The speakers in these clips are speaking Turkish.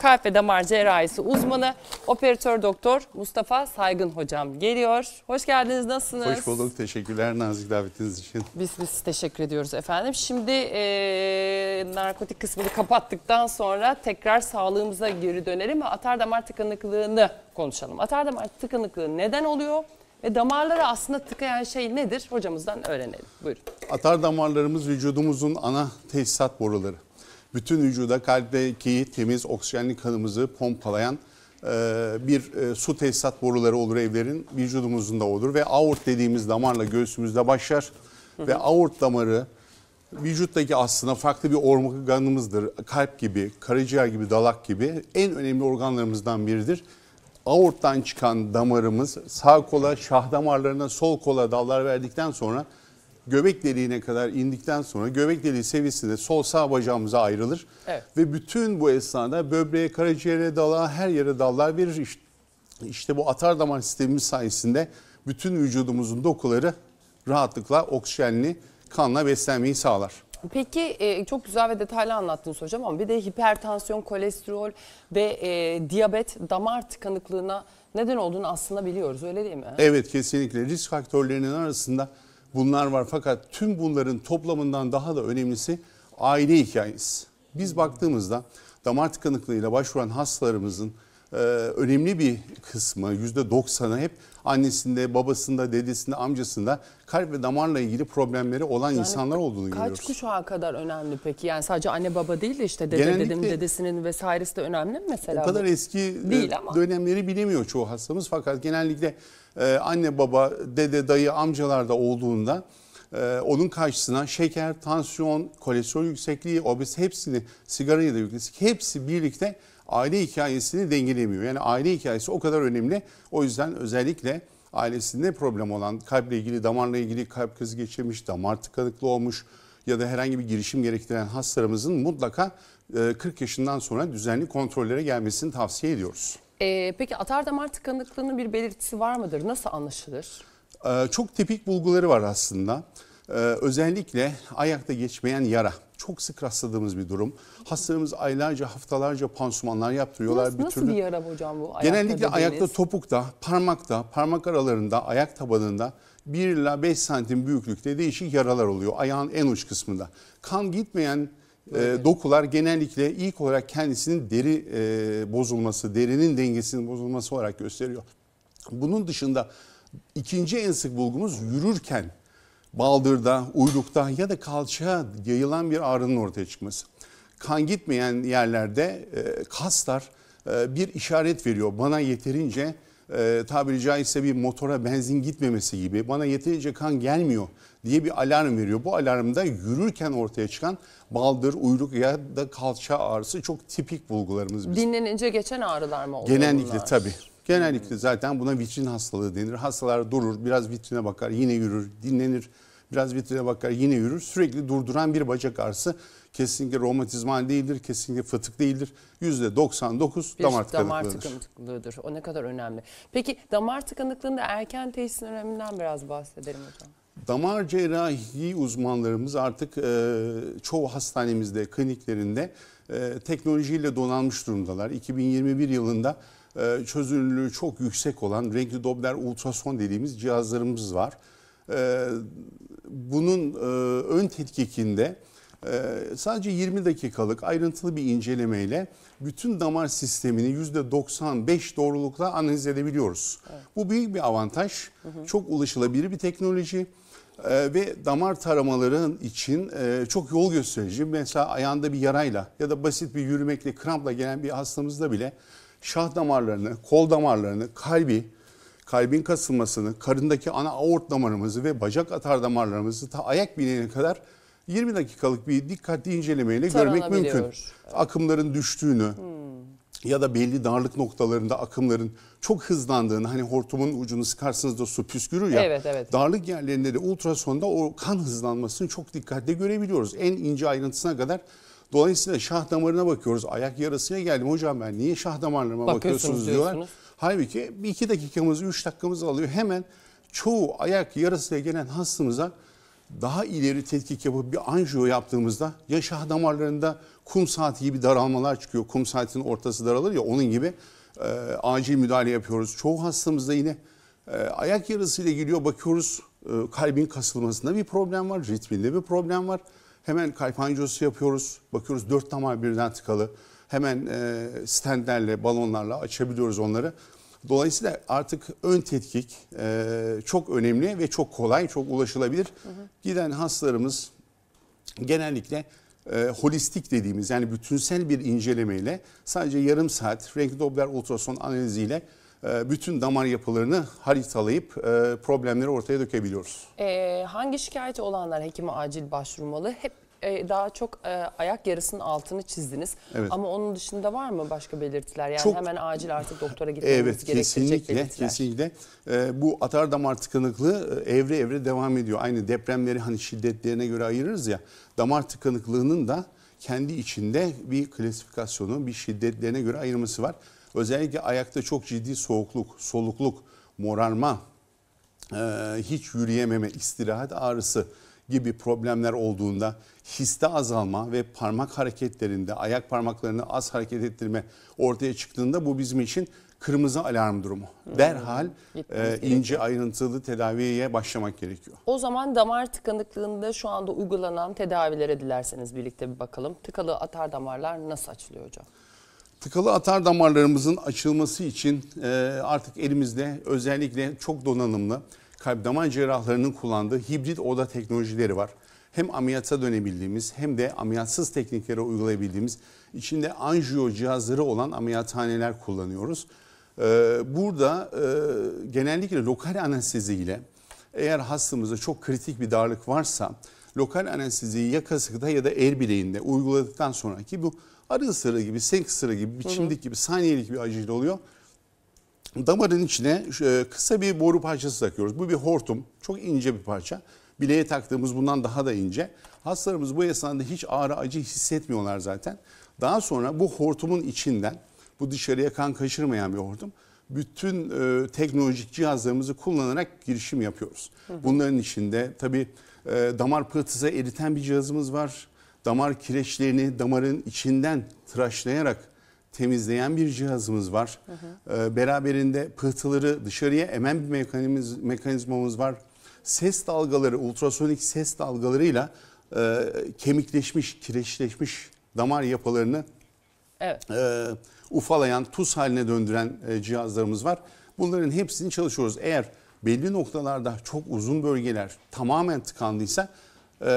kalp ve damar cerrahisi uzmanı operatör doktor Mustafa Saygın hocam geliyor. Hoş geldiniz nasılsınız? Hoş bulduk teşekkürler nazik davetiniz için. Biz biz teşekkür ediyoruz efendim. Şimdi e, narkotik kısmını kapattıktan sonra tekrar sağlığımıza geri dönelim ve atar damar tıkanıklığını konuşalım. Atar damar tıkanıklığı neden oluyor? Ve damarları aslında tıkayan şey nedir? Hocamızdan öğrenelim. Buyurun. Atar damarlarımız vücudumuzun ana tesisat boruları bütün vücuda kalpteki temiz oksijenli kanımızı pompalayan e, bir e, su tesisat boruları olur evlerin vücudumuzun da olur ve aort dediğimiz damarla göğsümüzde başlar ve aort damarı vücuttaki aslında farklı bir organımızdır. Kalp gibi, karaciğer gibi, dalak gibi en önemli organlarımızdan biridir. Aorttan çıkan damarımız sağ kola, şah damarlarına sol kola dallar verdikten sonra göbek deliğine kadar indikten sonra göbek deliği seviyesinde sol sağ bacağımıza ayrılır. Evet. Ve bütün bu esnada böbreğe, karaciğere, dalağa her yere dallar verir. İşte, bu atar damar sistemimiz sayesinde bütün vücudumuzun dokuları rahatlıkla oksijenli kanla beslenmeyi sağlar. Peki e, çok güzel ve detaylı anlattınız hocam ama bir de hipertansiyon, kolesterol ve e, diyabet damar tıkanıklığına neden olduğunu aslında biliyoruz öyle değil mi? Evet kesinlikle risk faktörlerinin arasında bunlar var. Fakat tüm bunların toplamından daha da önemlisi aile hikayesi. Biz baktığımızda damar tıkanıklığıyla başvuran hastalarımızın e, önemli bir kısmı %90'ı hep annesinde, babasında, dedesinde, amcasında kalp ve damarla ilgili problemleri olan yani insanlar olduğunu kaç görüyoruz. Kaç kuşağa kadar önemli peki? Yani sadece anne baba değil de işte dede Genellikle, dedim dedesinin vesairesi de önemli mi mesela? O kadar eski e, değil ama. dönemleri bilemiyor çoğu hastamız fakat genellikle e, anne baba, dede, dayı, amcalarda olduğunda onun karşısına şeker, tansiyon, kolesterol yüksekliği, obez hepsini sigarayı da yüksek hepsi birlikte aile hikayesini dengelemiyor. Yani aile hikayesi o kadar önemli. O yüzden özellikle ailesinde problem olan kalple ilgili, damarla ilgili kalp krizi geçirmiş, damar tıkanıklığı olmuş ya da herhangi bir girişim gerektiren hastalarımızın mutlaka 40 e, yaşından sonra düzenli kontrollere gelmesini tavsiye ediyoruz. Ee, peki atar damar tıkanıklığının bir belirtisi var mıdır? Nasıl anlaşılır? Ee, çok tipik bulguları var aslında. Ee, özellikle ayakta geçmeyen yara çok sık rastladığımız bir durum. Hastalarımız aylarca, haftalarca pansumanlar yaptırıyorlar. Nasıl, bir nasıl bir yara hocam bu? Ayakta Genellikle dediğiniz? ayakta topukta, parmakta, parmak aralarında, ayak tabanında 1 ila 5 santim büyüklükte değişik yaralar oluyor ayağın en uç kısmında. Kan gitmeyen e, dokular genellikle ilk olarak kendisinin deri e, bozulması, derinin dengesinin bozulması olarak gösteriyor. Bunun dışında ikinci en sık bulgumuz yürürken baldırda, uylukta ya da kalçaya yayılan bir ağrının ortaya çıkması. Kan gitmeyen yerlerde e, kaslar e, bir işaret veriyor. Bana yeterince e, tabiri caizse bir motora benzin gitmemesi gibi bana yeterince kan gelmiyor diye bir alarm veriyor. Bu alarmda yürürken ortaya çıkan baldır, uyluk ya da kalça ağrısı çok tipik bulgularımız. Bizim. Dinlenince geçen ağrılar mı oluyor Genellikle bunlar? tabii. Genellikle zaten buna vitrin hastalığı denir. Hastalar durur, biraz vitrine bakar, yine yürür, dinlenir. Biraz vitrine bakar, yine yürür. Sürekli durduran bir bacak ağrısı kesinlikle romatizmal değildir, kesinlikle fıtık değildir. %99 bir damar tıkanıklığıdır. damar tıkanıklığıdır. O ne kadar önemli. Peki damar tıkanıklığında erken teşhisin öneminden biraz bahsedelim hocam. Damar cerrahi uzmanlarımız artık e, çoğu hastanemizde, kliniklerinde e, teknolojiyle donanmış durumdalar. 2021 yılında ee, çözünürlüğü çok yüksek olan renkli Doppler ultrason dediğimiz cihazlarımız var. Ee, bunun e, ön tetkikinde e, sadece 20 dakikalık ayrıntılı bir incelemeyle bütün damar sistemini %95 doğrulukla analiz edebiliyoruz. Evet. Bu büyük bir avantaj. Hı hı. Çok ulaşılabilir bir teknoloji e, ve damar taramaları için e, çok yol gösterici. Mesela ayağında bir yarayla ya da basit bir yürümekle, krampla gelen bir hastamızda bile şah damarlarını, kol damarlarını, kalbi, kalbin kasılmasını, karındaki ana aort damarımızı ve bacak atar damarlarımızı ta ayak bileğine kadar 20 dakikalık bir dikkatli incelemeyle görmek mümkün. Akımların düştüğünü hmm. ya da belli darlık noktalarında akımların çok hızlandığını hani hortumun ucunu sıkarsınız da su püskürür ya. Evet, evet. Darlık yerlerinde de ultrasonda o kan hızlanmasını çok dikkatle görebiliyoruz. En ince ayrıntısına kadar Dolayısıyla şah damarına bakıyoruz. Ayak yarasına geldim. Hocam ben niye şah damarlarına bakıyorsunuz, diyorlar. Halbuki bir iki dakikamızı, üç dakikamızı alıyor. Hemen çoğu ayak yarasına gelen hastamıza daha ileri tetkik yapıp bir anjiyo yaptığımızda ya şah damarlarında kum saati gibi daralmalar çıkıyor. Kum saatinin ortası daralır ya onun gibi e, acil müdahale yapıyoruz. Çoğu hastamızda yine e, ayak yarısıyla geliyor bakıyoruz e, kalbin kasılmasında bir problem var, ritminde bir problem var. Hemen kaypancısı yapıyoruz. Bakıyoruz dört damar birden tıkalı. Hemen e, balonlarla açabiliyoruz onları. Dolayısıyla artık ön tetkik e, çok önemli ve çok kolay, çok ulaşılabilir. Giden hastalarımız genellikle e, holistik dediğimiz yani bütünsel bir incelemeyle sadece yarım saat renkli doppler ultrason analiziyle e, bütün damar yapılarını haritalayıp e, problemleri ortaya dökebiliyoruz. Ee, hangi şikayeti olanlar hekime acil başvurmalı? Hep e, daha çok ayak yarısının altını çizdiniz. Evet. Ama onun dışında var mı başka belirtiler? Yani çok, hemen acil artık doktora gitmemiz evet, gerektirecek kesinlikle, belirtiler. Kesinlikle. Bu atar damar tıkanıklığı evre evre devam ediyor. Aynı depremleri hani şiddetlerine göre ayırırız ya. Damar tıkanıklığının da kendi içinde bir klasifikasyonu, bir şiddetlerine göre ayırması var. Özellikle ayakta çok ciddi soğukluk, solukluk, morarma, e, hiç yürüyememe, istirahat ağrısı gibi problemler olduğunda histe azalma ve parmak hareketlerinde ayak parmaklarını az hareket ettirme ortaya çıktığında bu bizim için kırmızı alarm durumu. Hmm. Derhal e, ince ayrıntılı tedaviye başlamak gerekiyor. O zaman damar tıkanıklığında şu anda uygulanan tedavilere dilerseniz birlikte bir bakalım. Tıkalı atar damarlar nasıl açılıyor hocam? Tıkalı atar damarlarımızın açılması için e, artık elimizde özellikle çok donanımlı kalp damar cerrahlarının kullandığı hibrit oda teknolojileri var. Hem ameliyata dönebildiğimiz hem de ameliyatsız tekniklere uygulayabildiğimiz içinde anjiyo cihazları olan ameliyathaneler kullanıyoruz. E, burada e, genellikle lokal anestezi ile eğer hastamızda çok kritik bir darlık varsa lokal anesteziyi ya kasıkta ya da el bileğinde uyguladıktan sonraki bu arı ısırığı gibi, senk ısırığı gibi, bir çimdik gibi, saniyelik bir acıyla oluyor. Damarın içine e, kısa bir boru parçası takıyoruz. Bu bir hortum. Çok ince bir parça. Bileğe taktığımız bundan daha da ince. Hastalarımız bu esnada hiç ağrı acı hissetmiyorlar zaten. Daha sonra bu hortumun içinden bu dışarıya kan kaçırmayan bir hortum. Bütün e, teknolojik cihazlarımızı kullanarak girişim yapıyoruz. Hı hı. Bunların içinde tabii e, damar pıhtısı eriten bir cihazımız var damar kireçlerini damarın içinden tıraşlayarak temizleyen bir cihazımız var. Hı hı. Ee, beraberinde pıhtıları dışarıya emen bir mekanizmamız, mekanizmamız var. Ses dalgaları, ultrasonik ses dalgalarıyla e, kemikleşmiş, kireçleşmiş damar yapılarını evet. e, ufalayan, tuz haline döndüren e, cihazlarımız var. Bunların hepsini çalışıyoruz. Eğer belli noktalarda çok uzun bölgeler tamamen tıkandıysa e,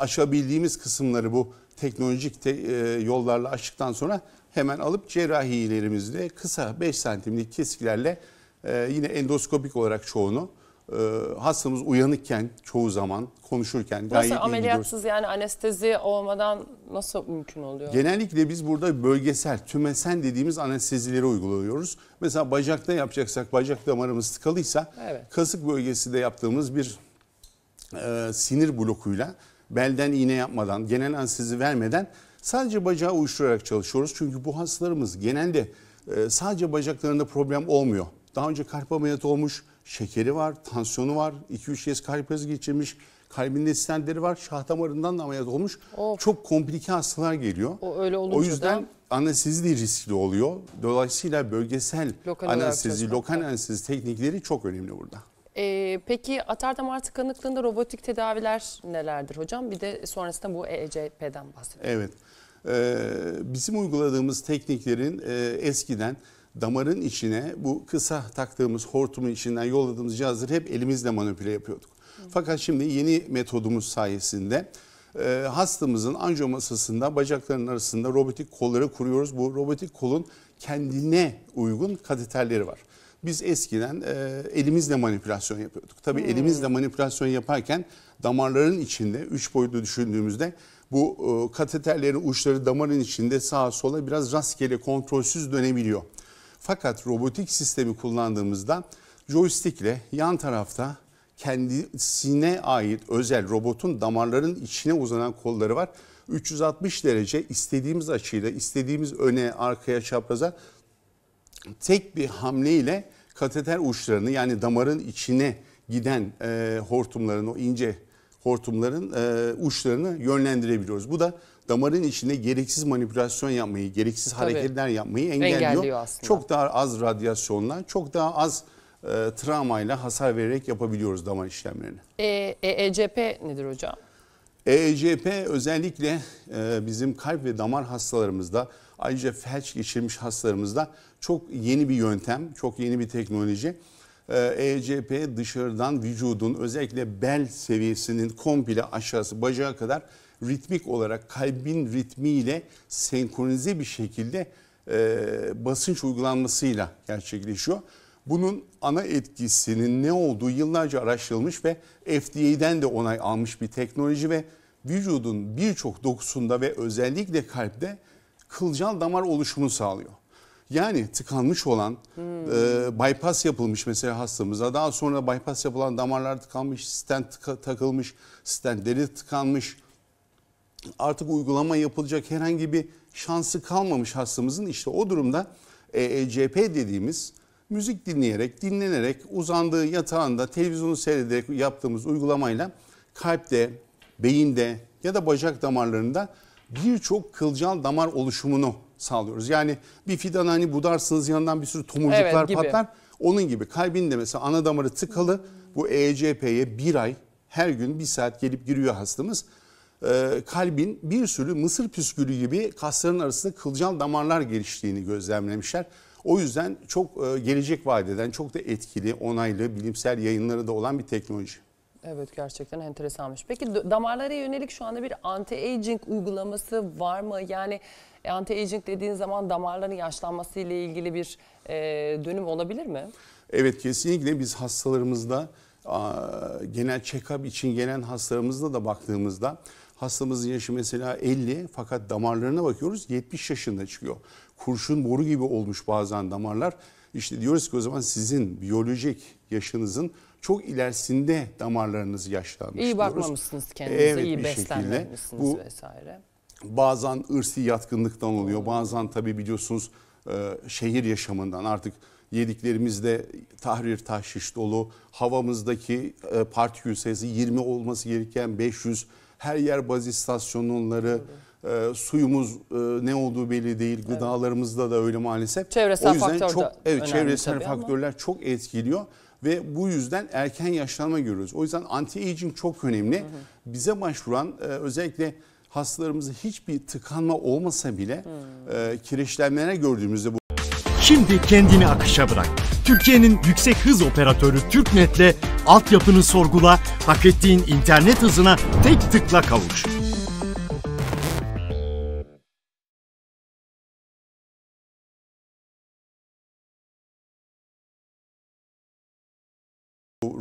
aşabildiğimiz kısımları bu teknolojik te, e, yollarla aştıktan sonra hemen alıp cerrahilerimizle kısa 5 santimlik kesiklerle e, yine endoskopik olarak çoğunu e, hastamız uyanıkken çoğu zaman konuşurken nasıl gayet ameliyatsız yani anestezi olmadan nasıl mümkün oluyor? Genellikle biz burada bölgesel tümesen dediğimiz anestezileri uyguluyoruz. Mesela bacakta yapacaksak bacak damarımız tıkalıysa evet. kasık bölgesinde yaptığımız bir e, sinir blokuyla belden iğne yapmadan, genel anestezi vermeden sadece bacağı uyuşturarak çalışıyoruz. Çünkü bu hastalarımız genelde e, sadece bacaklarında problem olmuyor. Daha önce kalp ameliyatı olmuş, şekeri var, tansiyonu var, 2-3 kez kalp krizi geçirmiş, kalbinde stentleri var, şah damarından da ameliyat olmuş. Of. Çok komplike hastalar geliyor. O, öyle o yüzden da... anestezi de riskli oluyor. Dolayısıyla bölgesel lokal anestezi, lokal anestezi teknikleri çok önemli burada. E, peki atar damar tıkanıklığında robotik tedaviler nelerdir hocam? Bir de sonrasında bu ECP'den e bahsedelim. Evet. Ee, bizim uyguladığımız tekniklerin e, eskiden damarın içine bu kısa taktığımız hortumun içinden yolladığımız cihazları hep elimizle manipüle yapıyorduk. Fakat şimdi yeni metodumuz sayesinde e, hastamızın anjiyo masasında bacaklarının arasında robotik kolları kuruyoruz. Bu robotik kolun kendine uygun kateterleri var biz eskiden e, elimizle manipülasyon yapıyorduk. Tabii hmm. elimizle manipülasyon yaparken damarların içinde üç boyutlu düşündüğümüzde bu e, kateterlerin uçları damarın içinde sağa sola biraz rastgele kontrolsüz dönebiliyor. Fakat robotik sistemi kullandığımızda joystickle yan tarafta kendisine ait özel robotun damarların içine uzanan kolları var. 360 derece istediğimiz açıyla, istediğimiz öne, arkaya, çapraza tek bir hamleyle kateter uçlarını yani damarın içine giden e, hortumların o ince hortumların e, uçlarını yönlendirebiliyoruz. Bu da damarın içinde gereksiz manipülasyon yapmayı, gereksiz Tabii. hareketler yapmayı engelliyor. engelliyor çok daha az radyasyonla, çok daha az e, travmayla hasar vererek yapabiliyoruz damar işlemlerini. E, e, e nedir hocam? EECP özellikle e, bizim kalp ve damar hastalarımızda Ayrıca felç geçirmiş hastalarımızda çok yeni bir yöntem, çok yeni bir teknoloji. ECP ee, e dışarıdan vücudun özellikle bel seviyesinin komple aşağısı bacağı kadar ritmik olarak kalbin ritmiyle senkronize bir şekilde e, basınç uygulanmasıyla gerçekleşiyor. Bunun ana etkisinin ne olduğu yıllarca araştırılmış ve FDA'den de onay almış bir teknoloji ve vücudun birçok dokusunda ve özellikle kalpte kılcal damar oluşumunu sağlıyor. Yani tıkanmış olan, hmm. e, bypass yapılmış mesela hastamıza, daha sonra bypass yapılan damarlar tıkanmış, stent tıka, takılmış, stentleri tıkanmış. Artık uygulama yapılacak herhangi bir şansı kalmamış hastamızın işte o durumda EECP dediğimiz müzik dinleyerek, dinlenerek, uzandığı yatağında televizyonu seyrederek yaptığımız uygulamayla kalpte, beyinde ya da bacak damarlarında birçok kılcal damar oluşumunu sağlıyoruz. Yani bir fidan hani budarsınız yanından bir sürü tomurcuklar evet, patlar. Onun gibi kalbin de mesela ana damarı tıkalı. Bu ECP'ye bir ay her gün bir saat gelip giriyor hastamız. Ee, kalbin bir sürü mısır püskülü gibi kasların arasında kılcal damarlar geliştiğini gözlemlemişler. O yüzden çok e, gelecek vaat eden, çok da etkili, onaylı, bilimsel yayınları da olan bir teknoloji. Evet gerçekten enteresanmış. Peki damarlara yönelik şu anda bir anti-aging uygulaması var mı? Yani e, anti-aging dediğin zaman damarların yaşlanması ile ilgili bir e, dönüm olabilir mi? Evet kesinlikle biz hastalarımızda genel check-up için gelen hastalarımızda da baktığımızda hastamızın yaşı mesela 50 fakat damarlarına bakıyoruz 70 yaşında çıkıyor. Kurşun boru gibi olmuş bazen damarlar. İşte diyoruz ki o zaman sizin biyolojik yaşınızın çok ilerisinde damarlarınız yaşlanmış. İyi bakmamışsınız kendinize, evet, iyi beslenmemişsiniz bu, vesaire. Bazen ırsi yatkınlıktan oluyor. Hmm. Bazen tabii biliyorsunuz e, şehir yaşamından artık yediklerimizde tahrir tahşiş dolu. Havamızdaki partikül sayısı 20 olması gereken 500. Her yer baz istasyonları. Hmm e, suyumuz e, ne olduğu belli değil. Gıdalarımızda evet. da öyle maalesef. Çevresel o yüzden faktör çok, evet, çevresel faktörler ama. çok etkiliyor ve bu yüzden erken yaşlanma görüyoruz. O yüzden anti-aging çok önemli. Hı hı. Bize başvuran e, özellikle hastalarımızda hiçbir tıkanma olmasa bile hmm. e, kireçlenmeler gördüğümüzde bu. Şimdi kendini akışa bırak. Türkiye'nin yüksek hız operatörü Türknet'le altyapını sorgula, hak ettiğin internet hızına tek tıkla kavuş.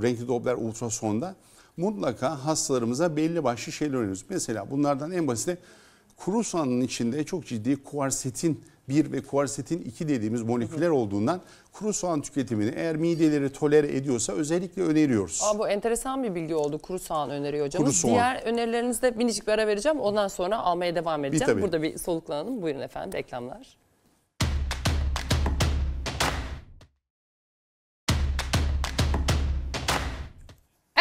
renkli Doppler ultrasonda mutlaka hastalarımıza belli başlı şeyler öneriyoruz. Mesela bunlardan en basiti kuru soğanın içinde çok ciddi kuarsetin 1 ve kuarsetin 2 dediğimiz moleküller olduğundan kuru soğan tüketimini eğer mideleri tolere ediyorsa özellikle öneriyoruz. Aa, bu enteresan bir bilgi oldu. Kuru soğan öneriyor hocamız. Kuru soğan. Diğer önerilerinizde minicik bir ara vereceğim. Ondan sonra almaya devam edeceğim. E, bir, Burada bir soluklanalım. Buyurun efendim reklamlar.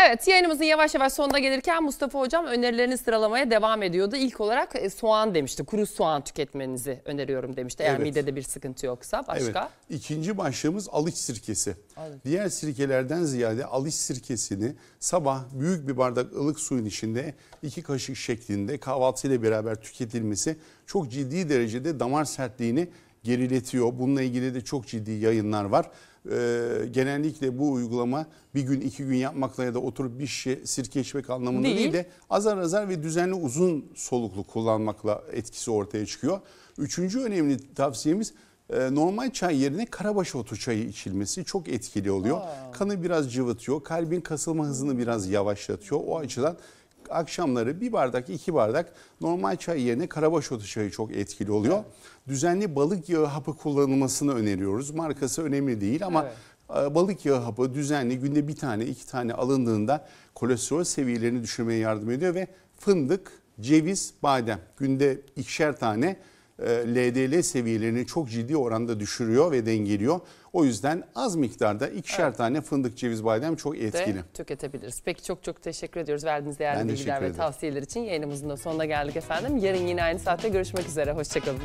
Evet yayınımızın yavaş yavaş sonuna gelirken Mustafa Hocam önerilerini sıralamaya devam ediyordu. İlk olarak e, soğan demişti. Kuru soğan tüketmenizi öneriyorum demişti. Eğer evet. midede bir sıkıntı yoksa başka. Evet. İkinci başlığımız alıç sirkesi. Evet. Diğer sirkelerden ziyade alıç sirkesini sabah büyük bir bardak ılık suyun içinde iki kaşık şeklinde kahvaltıyla beraber tüketilmesi çok ciddi derecede damar sertliğini geriletiyor. Bununla ilgili de çok ciddi yayınlar var. Ee, genellikle bu uygulama bir gün iki gün yapmakla ya da oturup bir şişe sirke içmek anlamında değil. değil de azar azar ve düzenli uzun soluklu kullanmakla etkisi ortaya çıkıyor. Üçüncü önemli tavsiyemiz e, normal çay yerine karabaş otu çayı içilmesi çok etkili oluyor. Aa. Kanı biraz cıvıtıyor, kalbin kasılma hızını biraz yavaşlatıyor. O açıdan akşamları bir bardak iki bardak normal çay yerine karabaş otu çayı çok etkili oluyor. Evet. Düzenli balık yağı hapı kullanılmasını öneriyoruz. Markası önemli değil ama evet e, balık yağı hapı düzenli günde bir tane iki tane alındığında kolesterol seviyelerini düşürmeye yardım ediyor ve fındık, ceviz, badem günde ikişer tane LDL e, seviyelerini çok ciddi oranda düşürüyor ve dengeliyor. O yüzden az miktarda ikişer evet. tane fındık, ceviz, badem çok etkili. De tüketebiliriz. Peki çok çok teşekkür ediyoruz verdiğiniz değerli ben bilgiler ve tavsiyeler için. Yayınımızın da sonuna geldik efendim. Yarın yine aynı saatte görüşmek üzere. Hoşçakalın.